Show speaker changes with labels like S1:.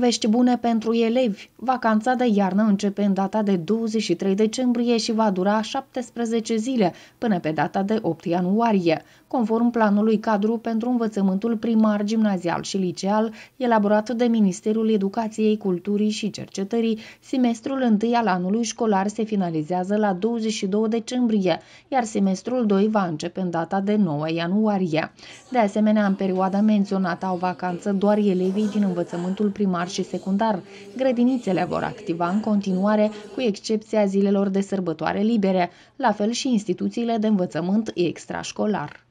S1: Vești bune pentru elevi. Vacanța de iarnă începe în data de 23 decembrie și va dura 17 zile, până pe data de 8 ianuarie. Conform planului cadru pentru învățământul primar, gimnazial și liceal, elaborat de Ministerul Educației, Culturii și Cercetării, semestrul 1 al anului școlar se finalizează la 22 decembrie, iar semestrul 2 va începe în data de 9 ianuarie. De asemenea, în perioada menționată au vacanță doar elevii din învățământul primar și secundar. Grădinițele vor activa în continuare, cu excepția zilelor de sărbătoare libere, la fel și instituțiile de învățământ extrașcolar.